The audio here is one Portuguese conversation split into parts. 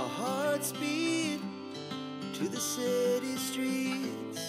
Our hearts beat to the city streets.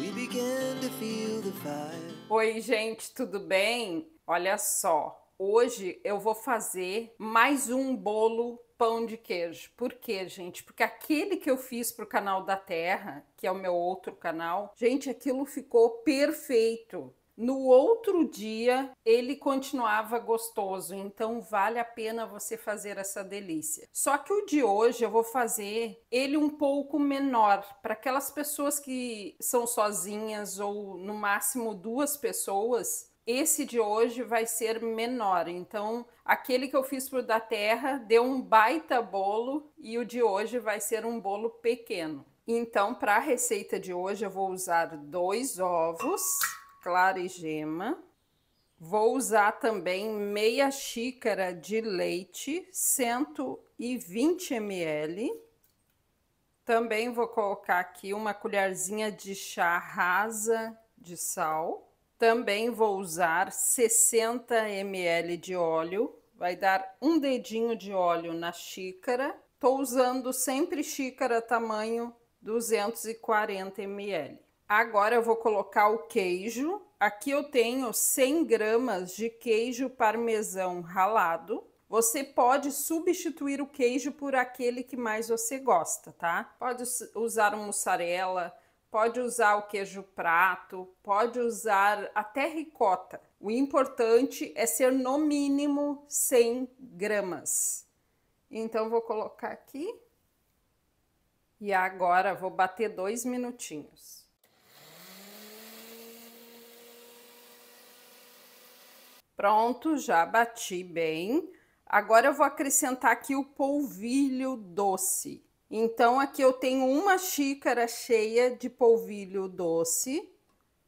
We began to feel the fire. Oi, gente, tudo bem? Olha só, hoje eu vou fazer mais um bolo pão de queijo. Por quê, gente? Porque aquele que eu fiz para o canal da Terra, que é o meu outro canal, gente, aquilo ficou perfeito. No outro dia, ele continuava gostoso, então vale a pena você fazer essa delícia. Só que o de hoje eu vou fazer ele um pouco menor, para aquelas pessoas que são sozinhas ou no máximo duas pessoas. Esse de hoje vai ser menor, então aquele que eu fiz pro da terra deu um baita bolo e o de hoje vai ser um bolo pequeno. Então, para a receita de hoje, eu vou usar dois ovos clara e gema. Vou usar também meia xícara de leite, 120 ml. Também vou colocar aqui uma colherzinha de chá rasa de sal. Também vou usar 60 ml de óleo, vai dar um dedinho de óleo na xícara. Estou usando sempre xícara tamanho 240 ml. Agora eu vou colocar o queijo, Aqui eu tenho 100 gramas de queijo parmesão ralado. Você pode substituir o queijo por aquele que mais você gosta, tá? Pode usar mussarela, pode usar o queijo prato, pode usar até ricota. O importante é ser no mínimo 100 gramas. Então vou colocar aqui e agora vou bater dois minutinhos. Pronto, já bati bem. Agora eu vou acrescentar aqui o polvilho doce. Então aqui eu tenho uma xícara cheia de polvilho doce.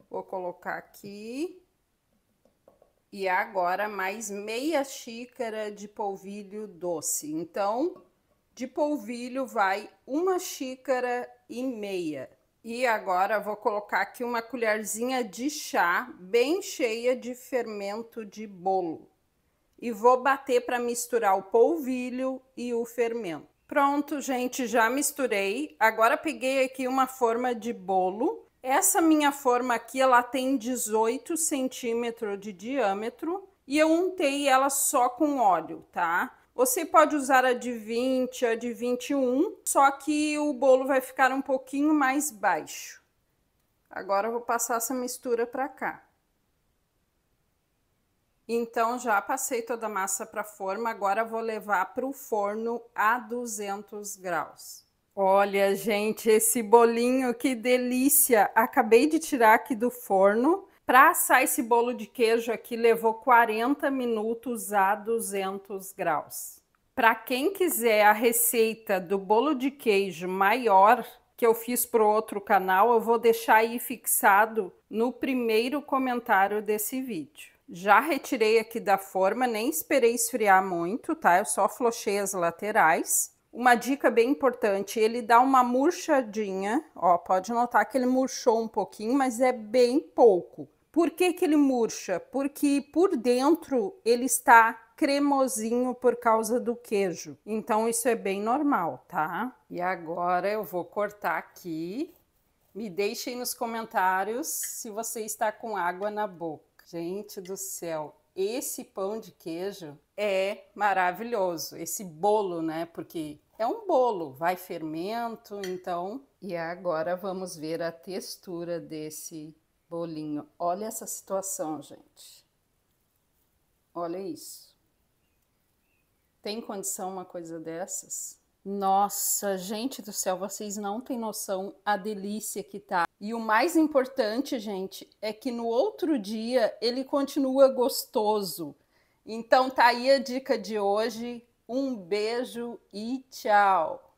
Vou colocar aqui. E agora mais meia xícara de polvilho doce. Então, de polvilho vai uma xícara e meia. E agora vou colocar aqui uma colherzinha de chá bem cheia de fermento de bolo. E vou bater para misturar o polvilho e o fermento. Pronto, gente, já misturei. Agora peguei aqui uma forma de bolo. Essa minha forma aqui, ela tem 18 centímetros de diâmetro e eu untei ela só com óleo, tá? Você pode usar a de 20, a de 21, só que o bolo vai ficar um pouquinho mais baixo. Agora eu vou passar essa mistura para cá. Então, já passei toda a massa para a forma, agora vou levar para o forno a 200 graus. Olha, gente, esse bolinho, que delícia! Acabei de tirar aqui do forno para assar esse bolo de queijo aqui, levou 40 minutos a 200 graus. Para quem quiser a receita do bolo de queijo maior, que eu fiz para outro canal, eu vou deixar aí fixado no primeiro comentário desse vídeo. Já retirei aqui da forma, nem esperei esfriar muito, tá? Eu só flochei as laterais. Uma dica bem importante, ele dá uma murchadinha, ó, pode notar que ele murchou um pouquinho, mas é bem pouco. Por que, que ele murcha? Porque por dentro ele está cremosinho por causa do queijo. Então isso é bem normal, tá? E agora eu vou cortar aqui. Me deixem nos comentários se você está com água na boca. Gente do céu, esse pão de queijo é maravilhoso. Esse bolo, né? Porque é um bolo, vai fermento, então. E agora vamos ver a textura desse bolinho. Olha essa situação, gente. Olha isso. Tem condição uma coisa dessas? Nossa, gente do céu, vocês não têm noção a delícia que tá. E o mais importante, gente, é que no outro dia ele continua gostoso. Então tá aí a dica de hoje. Um beijo e tchau.